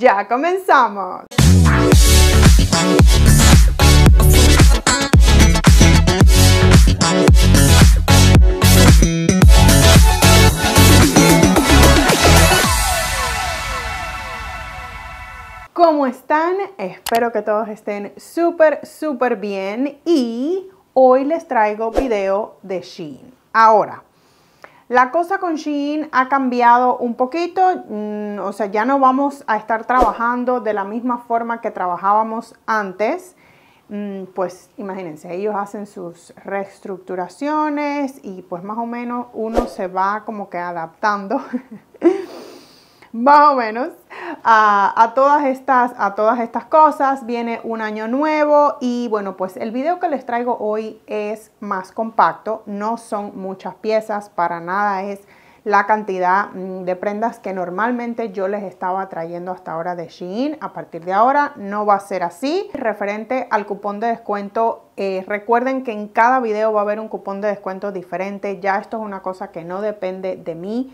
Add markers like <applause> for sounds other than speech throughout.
ya comenzamos. ¿Cómo están? Espero que todos estén súper, súper bien y hoy les traigo video de Shein. Ahora, la cosa con Shein ha cambiado un poquito, mm, o sea, ya no vamos a estar trabajando de la misma forma que trabajábamos antes. Mm, pues imagínense, ellos hacen sus reestructuraciones y pues más o menos uno se va como que adaptando <laughs> más o menos, a, todas estas, a todas estas cosas. Viene un año nuevo y bueno, pues el video que les traigo hoy es más compacto, no son muchas piezas, para nada es la cantidad mm, de prendas que normalmente yo les estaba trayendo hasta ahora de Shein. A partir de ahora no va a ser así. Referente al cupón de descuento, eh, recuerden que en cada video va a haber un cupón de descuento diferente. Ya esto es una cosa que no depende de mí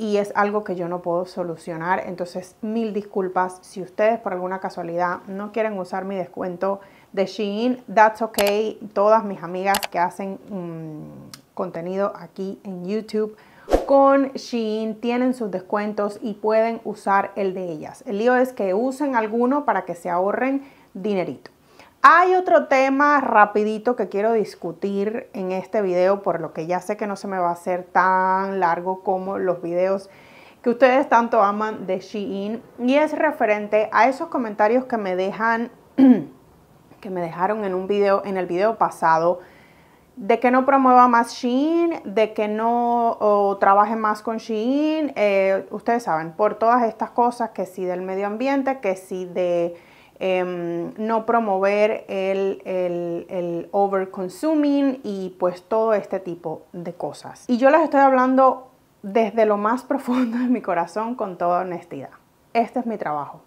y es algo que yo no puedo solucionar. Entonces, mil disculpas si ustedes por alguna casualidad no quieren usar mi descuento de Shein, that's okay. Todas mis amigas que hacen mm, contenido aquí en YouTube con Shein tienen sus descuentos y pueden usar el de ellas. El lío es que usen alguno para que se ahorren dinerito. Hay otro tema rapidito que quiero discutir en este video, por lo que ya sé que no se me va a hacer tan largo como los videos que ustedes tanto aman de Shein y es referente a esos comentarios que me dejan <clears throat> que me dejaron en un video en el video pasado de que no promueva más Shein, de que no trabaje más con Shein, eh, ustedes saben, por todas estas cosas que sí del medio ambiente, que sí de Em, no promover el, el, el overconsuming y pues todo este tipo de cosas. Y yo les estoy hablando desde lo más <laughs> profundo de mi corazón con toda honestidad. Este es mi trabajo.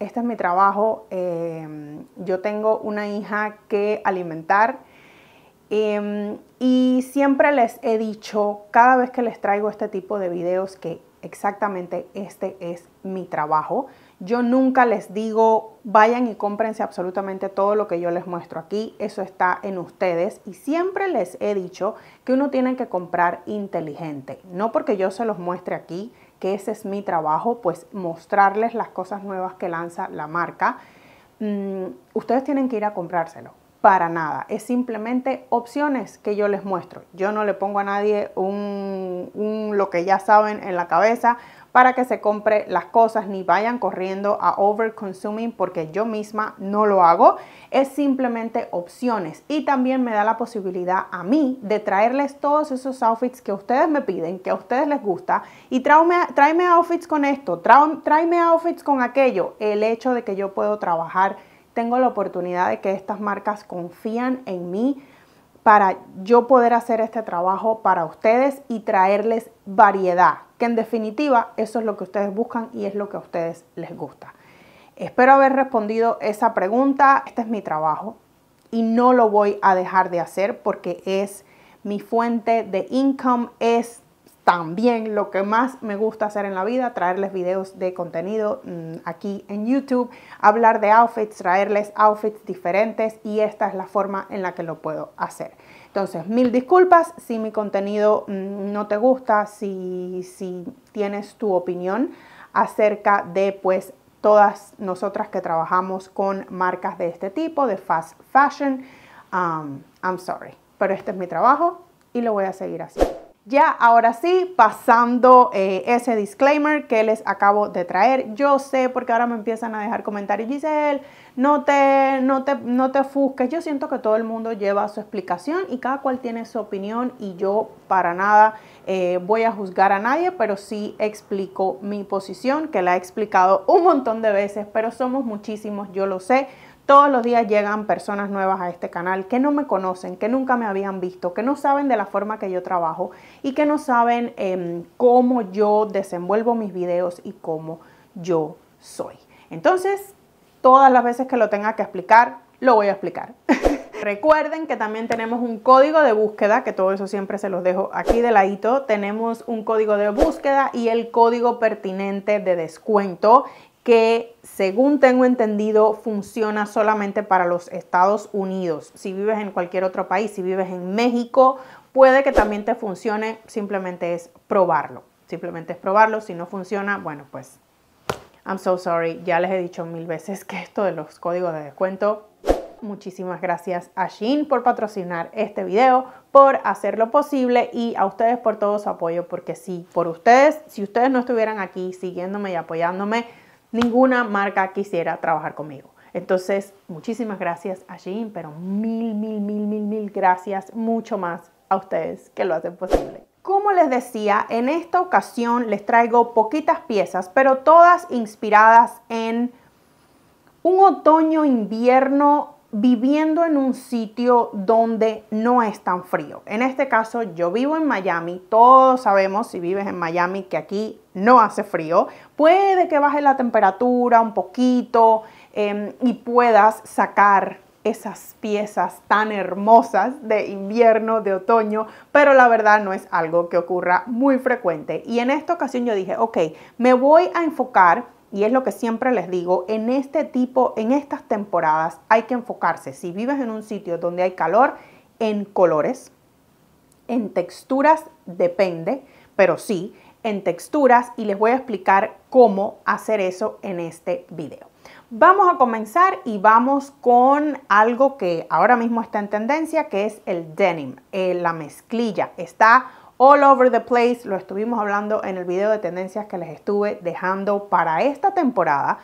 Este es mi trabajo. Em, yo tengo una hija que alimentar em, y siempre les he dicho, cada vez que les traigo este tipo de videos, que exactamente este es mi trabajo. Yo nunca les digo vayan y cómprense absolutamente todo lo que yo les muestro aquí, eso está en ustedes y siempre les he dicho que uno tiene que comprar inteligente, no porque yo se los muestre aquí, que ese es mi trabajo, pues mostrarles las cosas nuevas que lanza la marca. Mm, ustedes tienen que ir a comprárselo, para nada, es simplemente opciones que yo les muestro. Yo no le pongo a nadie un, un, lo que ya saben en la cabeza para que se compre las cosas ni vayan corriendo a over consuming, porque yo misma no lo hago. Es simplemente opciones y también me da la posibilidad a mí de traerles todos esos outfits que ustedes me piden, que a ustedes les gusta y tráeme, tráeme outfits con esto, tráeme outfits con aquello. El hecho de que yo puedo trabajar, tengo la oportunidad de que estas marcas confían en mí para yo poder hacer este trabajo para ustedes y traerles variedad, que en definitiva eso es lo que ustedes buscan y es lo que a ustedes les gusta. Espero haber respondido esa pregunta. Este es mi trabajo y no lo voy a dejar de hacer porque es mi fuente de income, es también lo que más me gusta hacer en la vida, traerles videos de contenido mm, aquí en YouTube, hablar de outfits, traerles outfits diferentes y esta es la forma en la que lo puedo hacer. Entonces, mil disculpas si mi contenido mm, no te gusta, si, tienes tu opinión acerca de pues todas nosotras que trabajamos con marcas de este tipo, de fast fashion. Um, I'm sorry, pero este es mi trabajo y lo voy a seguir haciendo. Ya, ahora sí, pasando eh, ese disclaimer que les acabo de traer. Yo sé, porque ahora me empiezan a dejar comentarios, Giselle, no te, no te, no te ofusques. Yo siento que todo el mundo lleva su explicación y cada cual tiene su opinión y yo para nada eh, voy a juzgar a nadie, pero sí explico mi posición, que la he explicado un montón de veces, pero somos muchísimos, yo lo sé todos los días llegan personas nuevas a este canal que no me conocen, que nunca me habían visto, que no saben de la forma que yo trabajo y que no saben em, cómo yo desenvuelvo mis videos y cómo yo soy. Entonces, todas las veces que lo tenga que explicar, lo voy a explicar. <laughs> Recuerden que también tenemos un código de búsqueda, que todo eso siempre se los dejo aquí de ladito. Tenemos un código de búsqueda y el código pertinente de descuento que, según tengo entendido, funciona solamente para los Estados Unidos. Si vives en cualquier otro país, si vives en México, puede que también te funcione, simplemente es probarlo. Simplemente es probarlo, si no funciona, bueno, pues I'm so sorry, ya les he dicho mil veces que esto de los códigos de descuento muchísimas gracias a Shein por patrocinar este video, por hacerlo posible y a ustedes por todo su apoyo, porque si por ustedes, si ustedes no estuvieran aquí siguiéndome y apoyándome, ninguna marca quisiera trabajar conmigo. Entonces, muchísimas gracias a Jean, pero mil, mil, mil, mil, mil gracias, mucho más a ustedes que lo hacen posible. Como les decía, en esta ocasión les traigo poquitas piezas, pero todas inspiradas en un otoño-invierno viviendo en un sitio donde no es tan frío. En este caso yo vivo en Miami, todos sabemos si vives en Miami que aquí no hace frío, puede que baje la temperatura un poquito em, y puedas sacar esas piezas tan hermosas de invierno, de otoño, pero la verdad no es algo que ocurra muy frecuente. Y en esta ocasión yo dije, ok, me voy a enfocar y es lo que siempre les digo, en este tipo, en estas temporadas hay que enfocarse, si vives en un sitio donde hay calor, en colores, en texturas, depende, pero sí, en texturas y les voy a explicar cómo hacer eso en este video. Vamos a comenzar y vamos con algo que ahora mismo está en tendencia, que es el denim, eh, la mezclilla. Está all over the place, lo estuvimos hablando en el video de tendencias que les estuve dejando para esta temporada.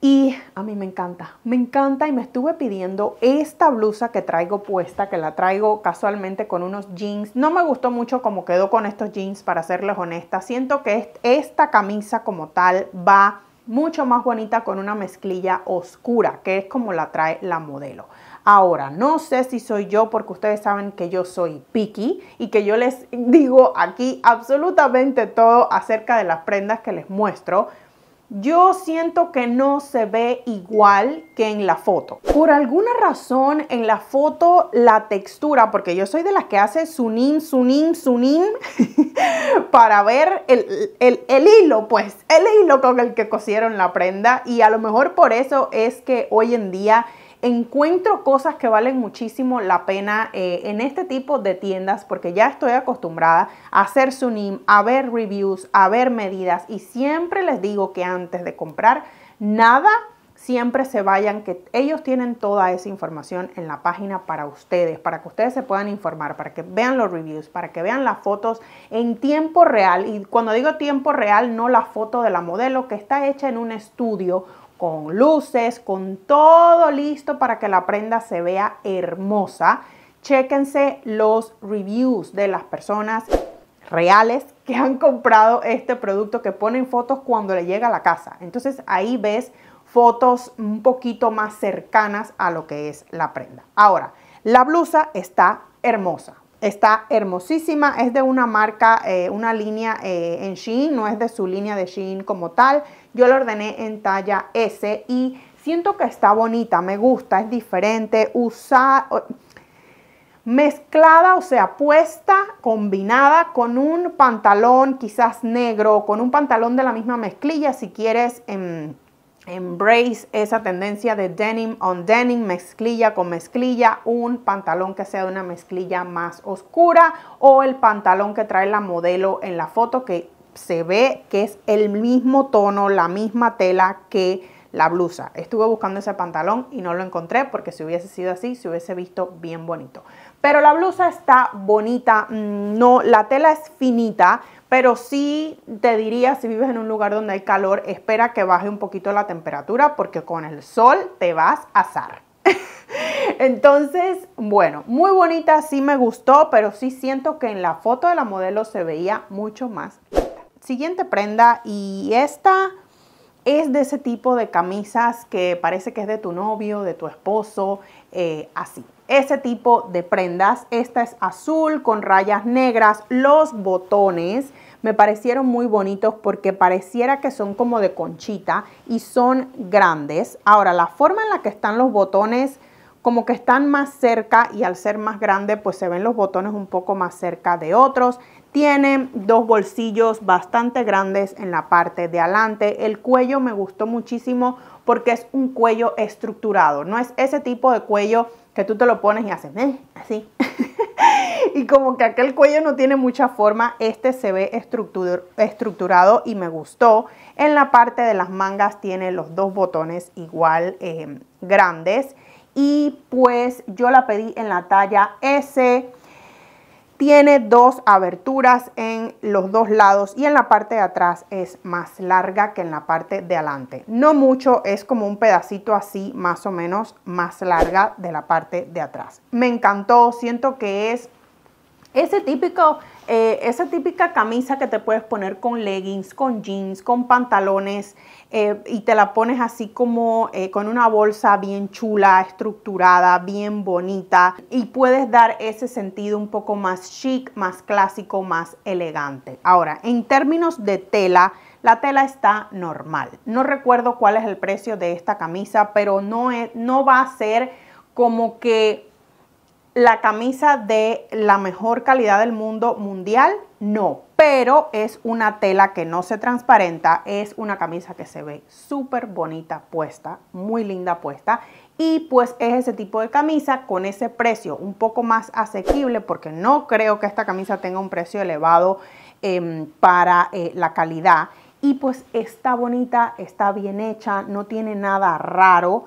Y a mí me encanta, me encanta y me estuve pidiendo esta blusa que traigo puesta, que la traigo casualmente con unos jeans. No me gustó mucho cómo quedó con estos jeans, para serles honesta. Siento que esta camisa como tal va mucho más bonita con una mezclilla oscura, que es como la trae la modelo. Ahora, no sé si soy yo porque ustedes saben que yo soy picky y que yo les <laughs> digo aquí absolutamente todo acerca de las prendas que les muestro. Yo siento que no se ve igual que en la foto. Por alguna razón en la foto la textura, porque yo soy de las que hace sunín, sunin, sunin para ver el, el, hilo, pues, el hilo con el que cosieron la prenda y a lo mejor por eso es que hoy en día encuentro cosas que valen muchísimo la pena eh, en este tipo de tiendas porque ya estoy acostumbrada a hacer Sunim, a ver reviews, a ver medidas y siempre les digo que antes de comprar nada, siempre se vayan, que ellos tienen toda esa información en la página para ustedes, para que ustedes se puedan informar, para que vean los reviews, para que vean las fotos en tiempo real. Y cuando digo tiempo real, no la foto de la modelo que está hecha en un estudio con luces, con todo listo para que la prenda se vea hermosa. Chéquense los reviews de las personas reales que han comprado este producto, que ponen fotos cuando le llega a la casa. Entonces ahí ves fotos un poquito más cercanas a lo que es la prenda. Ahora, la blusa está hermosa. Está hermosísima, es de una marca, eh, una línea eh, en Shein, no es de su línea de Shein como tal. Yo la ordené en talla S y siento que está bonita, me gusta, es diferente, usa mezclada, o sea, puesta, combinada con un pantalón quizás negro, con un pantalón de la misma mezclilla, si quieres, en em, embrace esa tendencia de denim on denim, mezclilla con mezclilla, un pantalón que sea de una mezclilla más oscura o el pantalón que trae la modelo en la foto que se ve que es el mismo tono, la misma tela que la blusa. Estuve buscando ese pantalón y no lo encontré porque si hubiese sido así, se hubiese visto bien bonito. Pero la blusa está bonita, mm, no, la tela es finita, pero sí te diría, si vives en un lugar donde hay calor, espera que baje un poquito la temperatura porque con el sol te vas a asar. <laughs> Entonces, bueno, muy bonita, sí me gustó, pero sí siento que en la foto de la modelo se veía mucho más. Siguiente prenda y esta es de ese tipo de camisas que parece que es de tu novio, de tu esposo, eh, así. Ese tipo de prendas. Esta es azul con rayas negras. Los botones me parecieron muy bonitos porque pareciera que son como de conchita y son grandes. Ahora, la forma en la que están los botones como que están más cerca y al ser más grande pues se ven los botones un poco más cerca de otros. Tiene dos bolsillos bastante grandes en la parte de adelante. El cuello me gustó muchísimo porque es un cuello estructurado. No es ese tipo de cuello que tú te lo pones y haces eh", así. <laughs> y como que aquel cuello no tiene mucha forma, este se ve estructurado y me gustó. En la parte de las mangas tiene los dos botones igual eh, grandes. Y pues yo la pedí en la talla S tiene dos aberturas en los dos lados y en la parte de atrás es más larga que en la parte de adelante. No mucho, es como un pedacito así más o menos más larga de la parte de atrás. Me encantó, siento que es ese típico, eh, esa típica camisa que te puedes poner con leggings, con jeans, con pantalones eh, y te la pones así como eh, con una bolsa bien chula, estructurada, bien bonita y puedes dar ese sentido un poco más chic, más clásico, más elegante. Ahora, en términos de tela, la tela está normal. No recuerdo cuál es el precio de esta camisa, pero no, es, no va a ser como que la camisa de la mejor calidad del mundo mundial, no, pero es una tela que no se transparenta, es una camisa que se ve súper bonita puesta, muy linda puesta y pues es ese tipo de camisa con ese precio un poco más asequible porque no creo que esta camisa tenga un precio elevado em, para eh, la calidad y pues está bonita, está bien hecha, no tiene nada raro.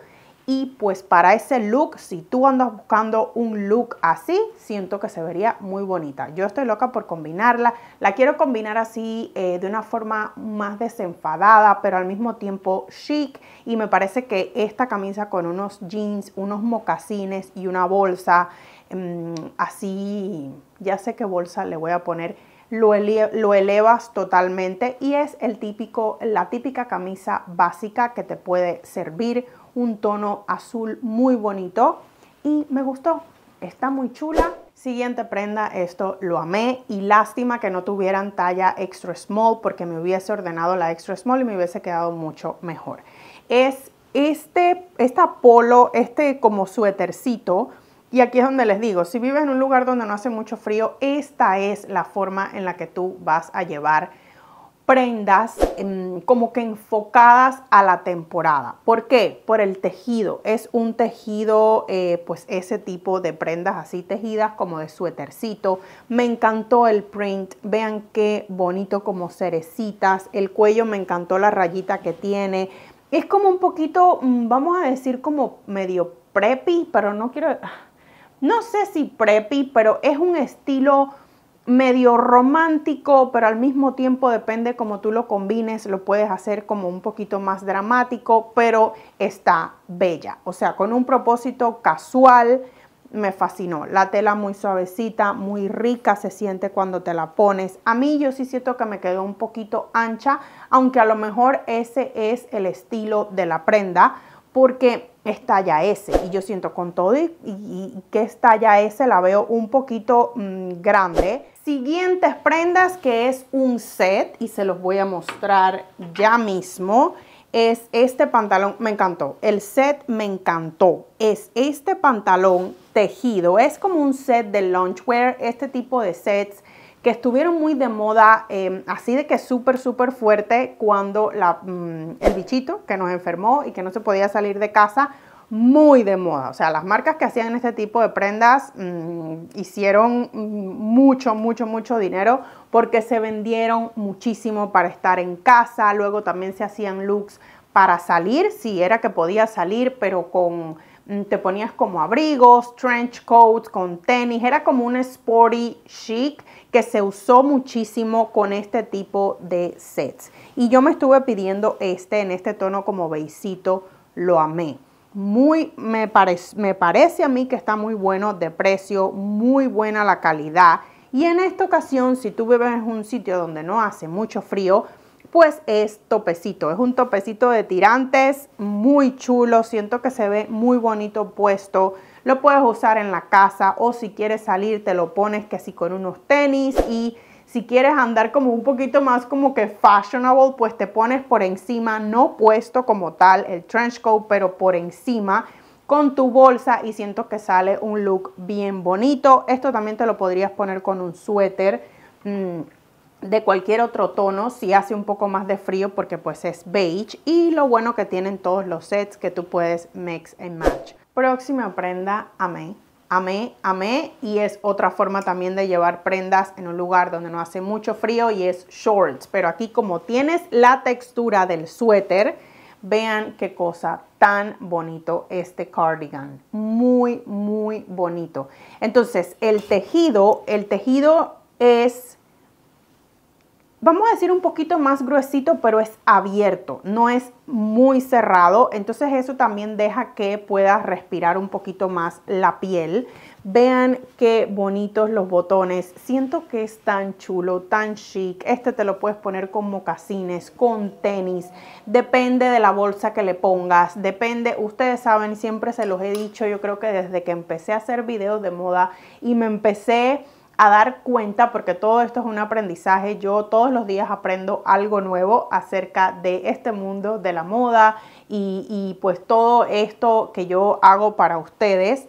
Y pues para ese look, si tú andas buscando un look así, siento que se vería muy bonita. Yo estoy loca por combinarla. La quiero combinar así eh, de una forma más desenfadada, pero al mismo tiempo chic. Y me parece que esta camisa con unos jeans, unos mocasines y una bolsa, mm, así, ya sé qué bolsa le voy a poner. Lo, lo, elevas totalmente y es el típico, la típica camisa básica que te puede servir un tono azul muy bonito y me gustó. Está muy chula. Siguiente prenda, esto lo amé y lástima que no tuvieran talla extra small porque me hubiese ordenado la extra small y me hubiese quedado mucho mejor. Es este, esta polo, este como suétercito, y aquí es donde les digo, si vives en un lugar donde no hace mucho frío, esta es la forma en la que tú vas a llevar prendas em, como que enfocadas a la temporada. ¿Por qué? Por el tejido. Es un tejido, eh, pues ese tipo de prendas así tejidas como de suetercito. Me encantó el print. Vean qué bonito como cerecitas. El cuello me encantó la rayita que tiene. Es como un poquito, mm, vamos a decir como medio preppy, pero no quiero... Ah, no sé si preppy, pero es un estilo medio romántico, pero al mismo tiempo depende como tú lo combines, lo puedes hacer como un poquito más dramático, pero está bella, o sea, con un propósito casual, me fascinó. La tela muy suavecita, muy rica se siente cuando te la pones. A mí yo sí siento que me quedó un poquito ancha, aunque a lo mejor ese es el estilo de la prenda, porque es talla S. Y yo siento con todo y, que es talla S la veo un poquito mm, grande. Siguientes prendas que es un set y se los voy a mostrar ya mismo. Es este pantalón, me encantó. El set me encantó. Es este pantalón tejido. Es como un set de launchwear, Este tipo de sets que estuvieron muy de moda, em, así de que súper, súper fuerte cuando la, mm, el bichito que nos enfermó y que no se podía salir de casa, muy de moda. O sea, las marcas que hacían este tipo de prendas mm, hicieron mm, mucho, mucho, mucho dinero porque se vendieron muchísimo para estar en casa. Luego también se hacían looks para salir, si era que podía salir, pero con Mm, te ponías como abrigos, trench coats con tenis, era como un sporty chic que se usó muchísimo con este tipo de sets. Y yo me estuve pidiendo este en este tono como beisito, lo amé. Muy, me, me parece a mí que está muy bueno de precio, muy buena la calidad. Y en esta ocasión, si tú vives en un sitio donde no hace mucho frío, pues es topecito. Es un topecito de tirantes muy chulo. Siento que se ve muy bonito puesto. Lo puedes usar en la casa o si quieres salir te lo pones que así con unos tenis y si quieres andar como un poquito más como que fashionable, pues te pones por encima, no puesto como tal el trench coat, pero por encima con tu bolsa y siento que sale un look bien bonito. Esto también te lo podrías poner con un suéter. Mm, de cualquier otro tono si hace un poco más de frío porque pues es beige y lo bueno que tienen todos los sets que tú puedes mix and match. Próxima prenda, amé, amé, amé y es otra forma también de llevar prendas en un lugar donde no hace mucho frío y es shorts, pero aquí como tienes la textura del suéter, vean qué cosa tan bonito este cardigan, muy muy bonito. Entonces, el tejido, el tejido es vamos a decir un poquito más gruesito, pero es abierto, no es muy cerrado. Entonces eso también deja que puedas respirar un poquito más la piel. Vean qué bonitos los botones. Siento que es tan chulo, tan chic. Este te lo puedes poner con mocasines, con tenis. Depende de la bolsa que le pongas. Depende, ustedes saben, siempre se los he dicho, yo creo que desde que empecé a hacer videos de moda y me empecé a dar cuenta, porque todo esto es un aprendizaje, yo todos los días aprendo algo nuevo acerca de este mundo de la moda y, pues todo esto que yo hago para ustedes,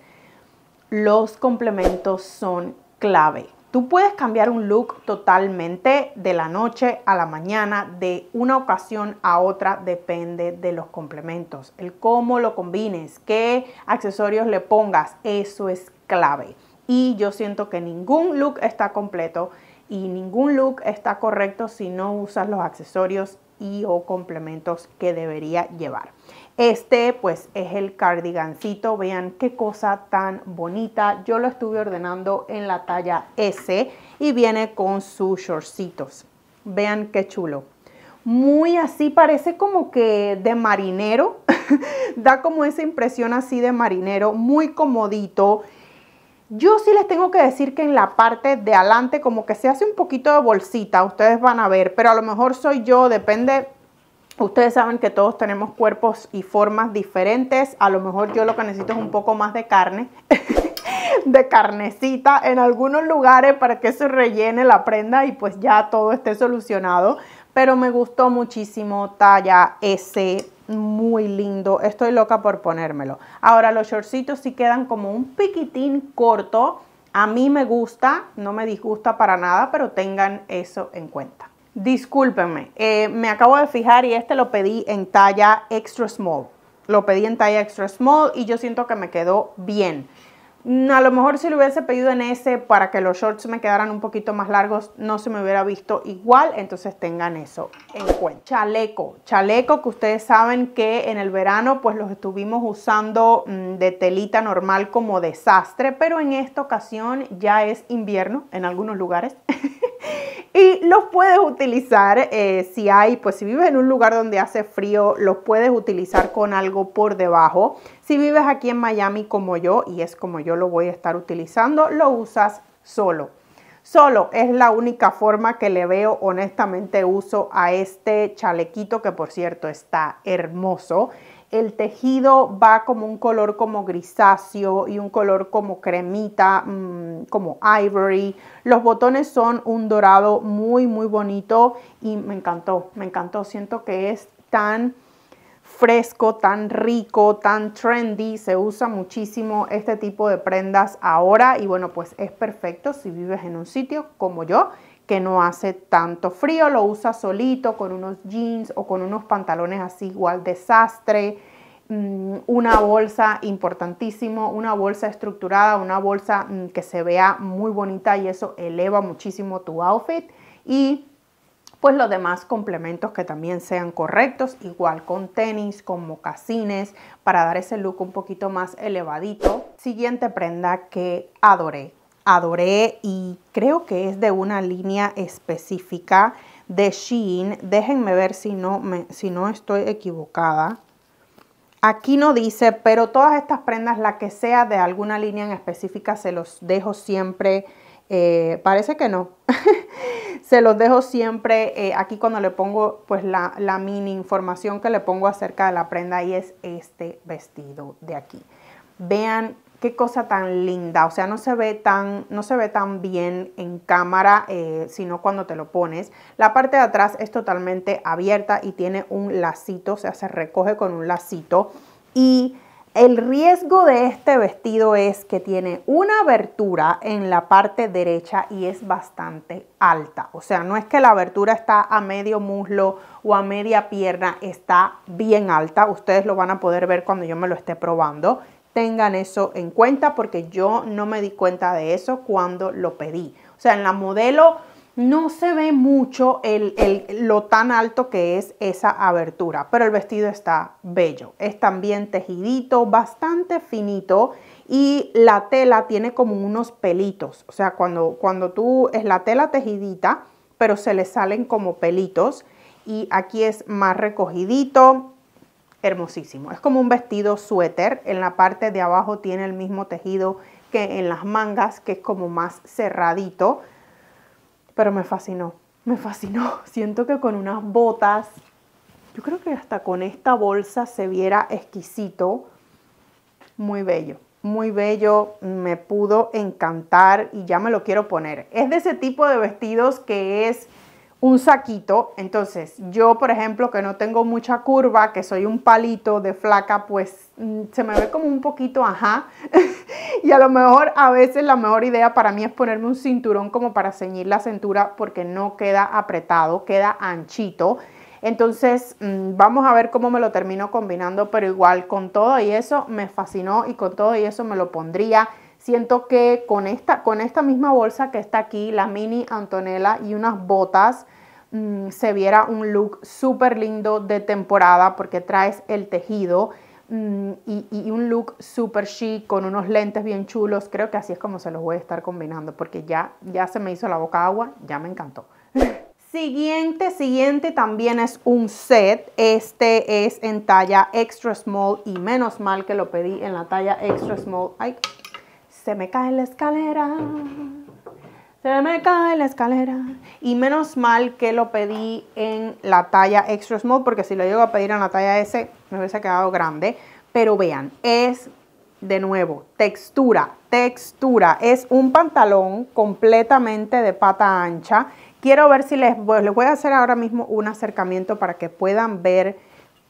los complementos son clave. Tú puedes cambiar un look totalmente de la noche a la mañana, de una ocasión a otra, depende de los complementos, el cómo lo combines, qué accesorios le pongas, eso es clave y yo siento que ningún look está completo y ningún look está correcto si no usas los accesorios y o complementos que debería llevar. Este pues es el cardigancito, vean qué cosa tan bonita. Yo lo estuve ordenando en la talla S y viene con sus shortcitos. Vean qué chulo. Muy así, parece como que de marinero, <laughs> da como esa impresión así de marinero, muy comodito yo sí les tengo que decir que en la parte de adelante como que se hace un poquito de bolsita, ustedes van a ver, pero a lo mejor soy yo, depende Ustedes saben que todos tenemos cuerpos y formas diferentes. A lo mejor yo lo que necesito es un poco más de carne, <laughs> de carnecita en algunos lugares para que se rellene la prenda y pues ya todo esté solucionado. Pero me gustó muchísimo talla S muy lindo. Estoy loca por ponérmelo. Ahora los shortcitos sí quedan como un piquitín corto. A mí me gusta, no me disgusta para nada, pero tengan eso en cuenta. Discúlpenme, eh, me acabo de fijar y este lo pedí en talla extra small. Lo pedí en talla extra small y yo siento que me quedó bien. Mm, a lo mejor si lo hubiese pedido en ese para que los shorts me quedaran un poquito más largos, no se me hubiera visto igual, entonces tengan eso en cuenta. Chaleco, chaleco que ustedes saben que en el verano pues los estuvimos usando mm, de telita normal como desastre, pero en esta ocasión ya es invierno en algunos lugares. <laughs> Y los puedes utilizar eh, si hay, pues si vives en un lugar donde hace frío, los puedes utilizar con algo por debajo. Si vives aquí en Miami como yo, y es como yo lo voy a estar utilizando, lo usas solo. Solo es la única forma que le veo honestamente uso a este chalequito que por cierto está hermoso el tejido va como un color como grisáceo y un color como cremita, mm, como ivory. Los botones son un dorado muy, muy bonito y me encantó, me encantó. Siento que es tan fresco, tan rico, tan trendy. Se usa muchísimo este tipo de prendas ahora y bueno, pues es perfecto si vives en un sitio como yo que no hace tanto frío, lo usa solito con unos jeans o con unos pantalones así igual desastre, mm, una bolsa importantísimo, una bolsa estructurada, una bolsa mm, que se vea muy bonita y eso eleva muchísimo tu outfit y pues los demás complementos que también sean correctos, igual con tenis, con mocasines, para dar ese look un poquito más elevadito. Siguiente prenda que adoré adoré y creo que es de una línea específica de Shein. Déjenme ver si no, si no estoy equivocada. Aquí no dice, pero todas estas prendas, la que sea de alguna línea en específica, se los dejo siempre. Eh, parece que no. <laughs> se los dejo siempre eh, aquí cuando le pongo pues la, la mini información que le pongo acerca de la prenda y es este vestido de aquí. Vean qué cosa tan linda, o sea, no se ve tan, no se ve tan bien en cámara, eh, sino cuando te lo pones. La parte de atrás es totalmente abierta y tiene un lacito, o sea, se recoge con un lacito. Y el riesgo de este vestido es que tiene una abertura en la parte derecha y es bastante alta. O sea, no es que la abertura está a medio muslo o a media pierna, está bien alta. Ustedes lo van a poder ver cuando yo me lo esté probando tengan eso en cuenta porque yo no me di cuenta de eso cuando lo pedí. O sea, en la modelo no se ve mucho el, lo tan alto que es esa abertura, pero el vestido está bello. Es también tejidito, bastante finito y la tela tiene como unos pelitos. O sea, cuando, cuando tú es la tela tejidita, pero se le salen como pelitos y aquí es más recogidito hermosísimo. Es como un vestido suéter, en la parte de abajo tiene el mismo tejido que en las mangas, que es como más cerradito, pero me fascinó, me fascinó. <laughs> Siento que con unas botas, yo creo que hasta con esta bolsa se viera exquisito, muy bello muy bello, me pudo encantar y ya me lo quiero poner. Es de ese tipo de vestidos que es un saquito. Entonces, yo, por ejemplo, que no tengo mucha curva, que soy un palito de flaca, pues mm, se me ve como un poquito ajá. <laughs> y a lo mejor a veces la mejor idea para mí es ponerme un cinturón como para ceñir la cintura porque no queda apretado, queda anchito. Entonces, mm, vamos a ver cómo me lo termino combinando, pero igual con todo y eso me fascinó y con todo y eso me lo pondría. Siento que con esta, con esta misma bolsa que está aquí, la mini Antonella y unas botas, mm, se viera un look súper lindo de temporada porque traes el tejido mm, y, un look súper chic con unos lentes bien chulos. Creo que así es como se los voy a estar combinando porque ya, ya se me hizo la boca agua, ya me encantó. <laughs> Siguiente, siguiente también es un set. Este es en talla extra small y menos mal que lo pedí en la talla extra small. Ay, se me cae la escalera, se me cae la escalera. Y menos mal que lo pedí en la talla extra small, porque si lo llego a pedir en la talla S, me hubiese quedado grande. Pero vean, es de nuevo, textura, textura. Es un pantalón completamente de pata ancha. Quiero ver si les, les voy a hacer ahora mismo un acercamiento para que puedan ver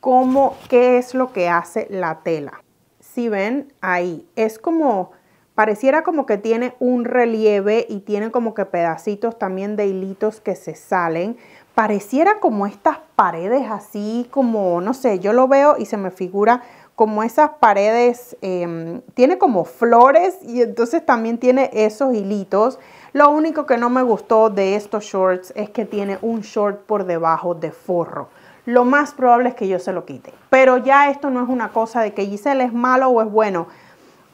cómo, qué es lo que hace la tela. Si ven ahí, es como pareciera como que tiene un relieve y tiene como que pedacitos también de hilitos que se salen. Pareciera como estas paredes así, como, no sé, yo lo veo y se me figura como esas paredes, em, tiene como flores y entonces también tiene esos hilitos. Lo único que no me gustó de estos shorts es que tiene un short por debajo de forro lo más probable es que yo se lo quite. Pero ya esto no es una cosa de que Giselle es malo o es bueno.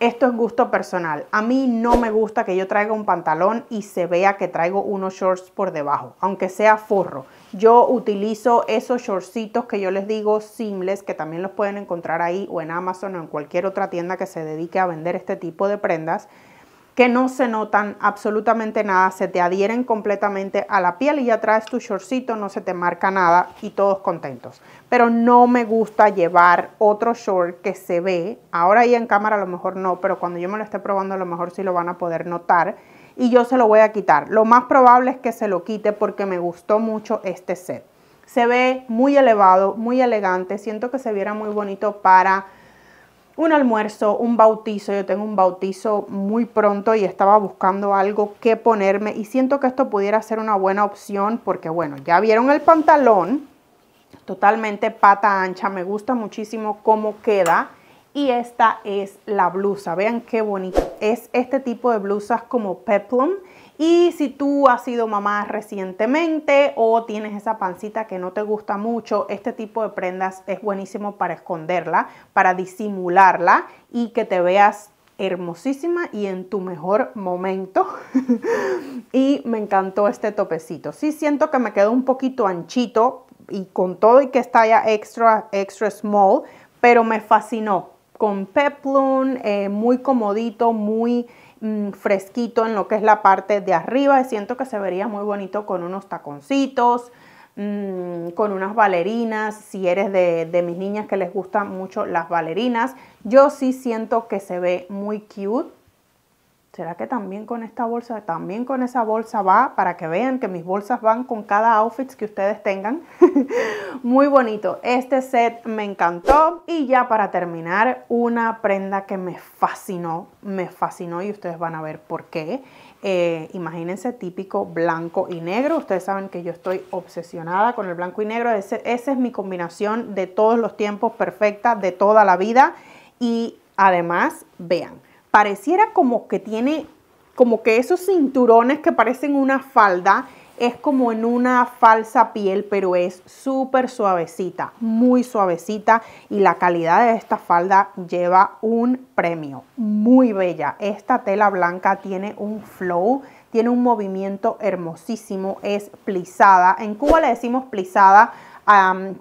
Esto es gusto personal. A mí no me gusta que yo traiga un pantalón y se vea que traigo unos shorts por debajo, aunque sea forro. Yo utilizo esos shortcitos que yo les digo simples, que también los pueden encontrar ahí o en Amazon o en cualquier otra tienda que se dedique a vender este tipo de prendas, que no se notan absolutamente nada, se te adhieren completamente a la piel y ya traes tu shortcito, no se te marca nada y todos contentos pero no me gusta llevar otro short que se ve, ahora ahí en cámara a lo mejor no, pero cuando yo me lo esté probando a lo mejor sí lo van a poder notar y yo se lo voy a quitar. Lo más probable es que se lo quite porque me gustó mucho este set. Se ve muy elevado, muy elegante, siento que se viera muy bonito para un almuerzo, un bautizo. Yo tengo un bautizo muy pronto y estaba buscando algo que ponerme y siento que esto pudiera ser una buena opción porque bueno, ya vieron el pantalón, totalmente pata ancha, me gusta muchísimo cómo queda y esta es la blusa, vean qué bonito. es este tipo de blusas como peplum y si tú has sido mamá recientemente o tienes esa pancita que no te gusta mucho, este tipo de prendas es buenísimo para esconderla, para disimularla y que te veas hermosísima y en tu mejor momento. <laughs> y me encantó este topecito. Sí siento que me quedó un poquito anchito y con todo y que está ya extra, extra small, pero me fascinó. Con peplum, eh, muy comodito, muy mm, fresquito en lo que es la parte de arriba. Y siento que se vería muy bonito con unos taconcitos, mm, con unas valerinas. Si eres de, de mis niñas que les gustan mucho las valerinas, yo sí siento que se ve muy cute ¿Será que también con esta bolsa, también con esa bolsa va? Para que vean que mis bolsas van con cada outfit que ustedes tengan. <laughs> Muy bonito. Este set me encantó. Y ya para terminar, una prenda que me fascinó. Me fascinó y ustedes van a ver por qué. Eh, imagínense típico blanco y negro. Ustedes saben que yo estoy obsesionada con el blanco y negro. Ese, esa es mi combinación de todos los tiempos perfecta de toda la vida. Y además, vean pareciera como que tiene, como que esos cinturones que parecen una falda, es como en una falsa piel, pero es súper suavecita, muy suavecita y la calidad de esta falda lleva un premio, muy bella. Esta tela blanca tiene un flow, tiene un movimiento hermosísimo, es plisada. En Cuba le decimos plisada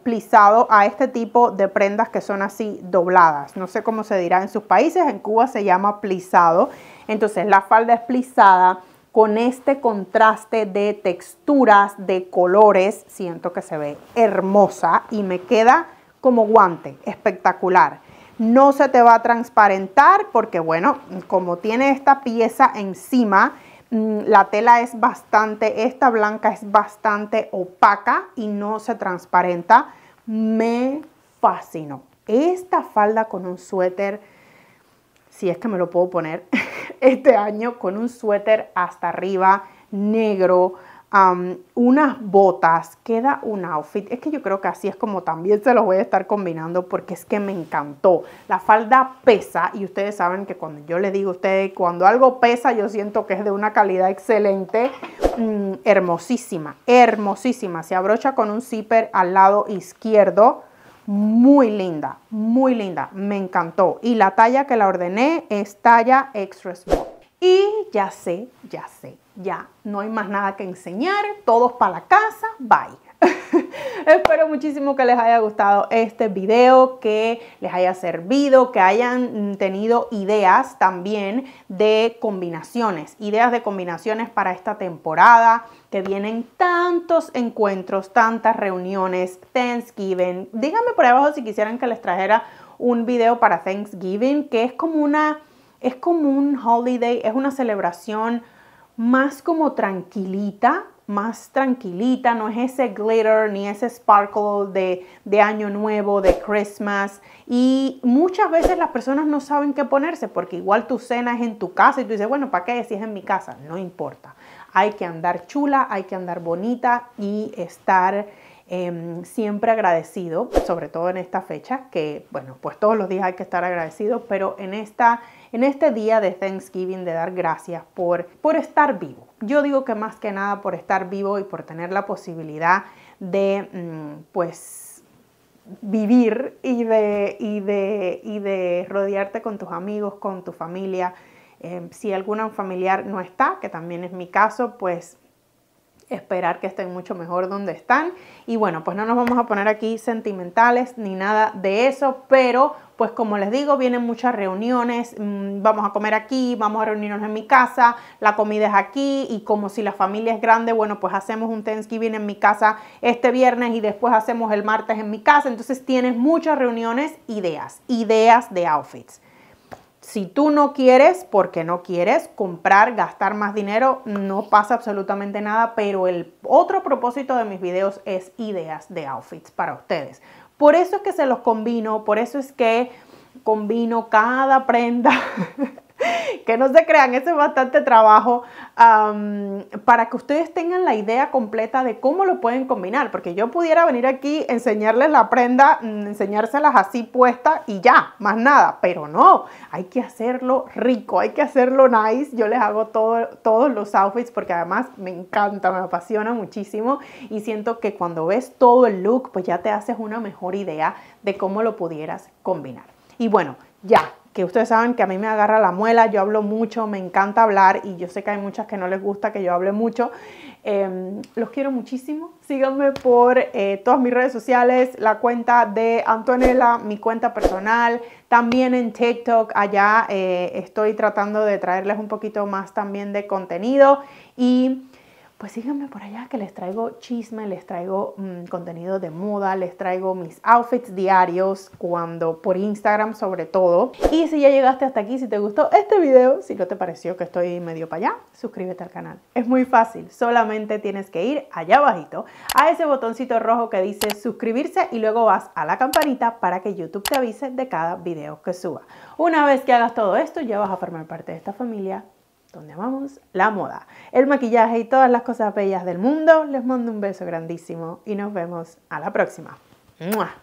Plizado a este tipo de prendas que son así dobladas. No sé cómo se dirá en sus países, en Cuba se llama plisado. Entonces la falda es plisada con este contraste de texturas, de colores, siento que se ve hermosa y me queda como guante, espectacular. No se te va a transparentar porque bueno, como tiene esta pieza encima, Mm, la tela es bastante, esta blanca es bastante opaca y no se transparenta. Me fascinó. Esta falda con un suéter, si es que me lo puedo poner <laughs> este año, con un suéter hasta arriba negro, unas botas, queda un outfit. Es que yo creo que así es como también se los voy a estar combinando porque es que me encantó. La falda pesa y ustedes saben que cuando yo les digo a ustedes, cuando algo pesa, yo siento que es de una calidad excelente, mm, hermosísima, hermosísima. Se abrocha con un zipper al lado izquierdo muy linda, muy linda, me encantó. Y la talla que la ordené es talla extra small. Y ya sé, ya sé, ya, no hay más nada que enseñar, todos para la casa, bye. <laughs> Espero muchísimo que les haya gustado este video, que les haya servido, que hayan tenido ideas también de combinaciones, ideas de combinaciones para esta temporada, que vienen tantos encuentros, tantas reuniones, Thanksgiving. Díganme por abajo si quisieran que les trajera un video para Thanksgiving, que es como una, es como un holiday, es una celebración más como tranquilita, más tranquilita, no es ese glitter ni ese sparkle de, año nuevo, de Christmas. Y muchas veces las personas no saben qué ponerse porque igual tu cena es en tu casa y tú dices, bueno, ¿para qué si es en mi casa? No importa. Hay que andar chula, hay que andar bonita y estar em, siempre agradecido, sobre todo en esta fecha, que bueno, pues todos los días hay que estar agradecido, pero en esta en este día de Thanksgiving de dar gracias por, por estar vivo. Yo digo que más que nada por estar vivo y por tener la posibilidad de, mm, pues, vivir y de, y de, y de rodearte con tus amigos, con tu familia. Eh, si algún familiar no está, que también es mi caso, pues esperar que estén mucho mejor donde están. Y bueno, pues no nos vamos a poner aquí sentimentales ni nada de eso, pero pues como les digo, vienen muchas reuniones, mm, vamos a comer aquí, vamos a reunirnos en mi casa, la comida es aquí y como si la familia es grande, bueno, pues hacemos un Thanksgiving en mi casa este viernes y después hacemos el martes en mi casa. Entonces tienes muchas reuniones, ideas, ideas de outfits. Si tú no quieres, porque no quieres comprar, gastar más dinero, no pasa absolutamente nada, pero el otro propósito de mis videos es ideas de outfits para ustedes. Por eso es que se los combino, por eso es que combino cada prenda <laughs> <laughs> que no se crean, ese es bastante trabajo para que ustedes tengan la idea completa de cómo lo pueden combinar, porque yo pudiera venir aquí, enseñarles la prenda, mm, enseñárselas así puesta y ya, más nada, pero no, hay que hacerlo rico, hay que hacerlo nice, yo les hago todos los outfits porque además me encanta, me apasiona muchísimo y siento que cuando ves todo el look, pues ya te haces una mejor idea de cómo lo pudieras combinar. Y bueno, ya, que ustedes saben que a mí me agarra la muela, yo hablo mucho, me encanta hablar y yo sé que hay muchas que no les gusta que yo hable mucho. Em, los quiero muchísimo. Síganme por eh, todas mis redes sociales, la cuenta de Antonella, mi cuenta personal, también en TikTok. Allá eh, estoy tratando de traerles un poquito más también de contenido y pues síganme por allá que les traigo chisme, les traigo mm, contenido de moda, les traigo mis outfits diarios cuando por Instagram sobre todo. Y si ya llegaste hasta aquí, si te gustó este video, si no te pareció que estoy medio para allá, suscríbete al canal. Es muy fácil, solamente tienes que ir allá abajito a ese botoncito rojo que dice suscribirse y luego vas a la campanita para que YouTube te avise de cada video que suba. Una vez que hagas todo esto, ya vas a formar parte de esta familia donde vamos la moda, el maquillaje y todas las cosas bellas del mundo. Les mando un beso grandísimo y nos vemos a la próxima. ¡Muah!